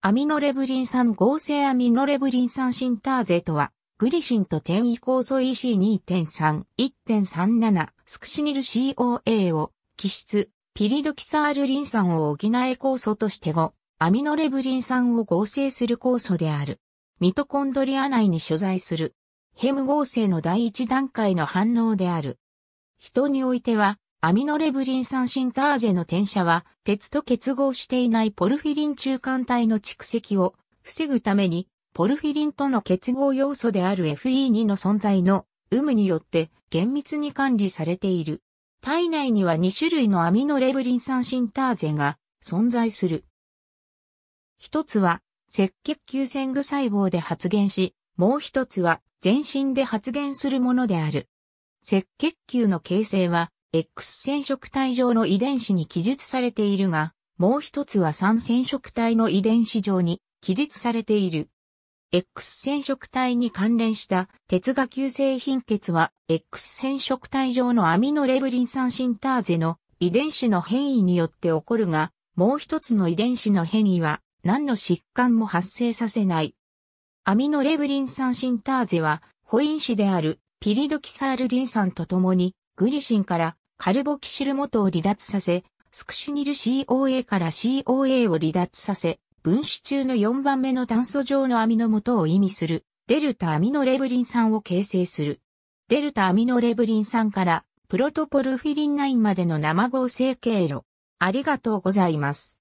アミノレブリン酸合成アミノレブリン酸シンターゼとは、グリシンと転移酵素 EC2.3、1.37、スクシニル COA を、基質、ピリドキサールリン酸を補え酵素として5、アミノレブリン酸を合成する酵素である。ミトコンドリア内に所在する。ヘム合成の第一段階の反応である。人においては、アミノレブリン酸シンターゼの転写は、鉄と結合していないポルフィリン中間体の蓄積を防ぐために、ポルフィリンとの結合要素である FE2 の存在の有無によって厳密に管理されている。体内には2種類のアミノレブリン酸シンターゼが存在する。一つは、赤血球線具細胞で発現し、もう一つは全身で発現するものである。赤血球の形成は、X 染色体上の遺伝子に記述されているが、もう一つは3染色体の遺伝子上に記述されている。X 染色体に関連した鉄が急性貧血は X 染色体上のアミノレブリン酸シンターゼの遺伝子の変異によって起こるが、もう一つの遺伝子の変異は何の疾患も発生させない。アミノレブリン酸シンターゼは、ホイン子であるピリドキサールリン酸と共にグリシンからカルボキシル元を離脱させ、スクシニル COA から COA を離脱させ、分子中の4番目の炭素状のアミノ元を意味する、デルタアミノレブリン酸を形成する。デルタアミノレブリン酸からプロトポルフィリン9までの生合成経路。ありがとうございます。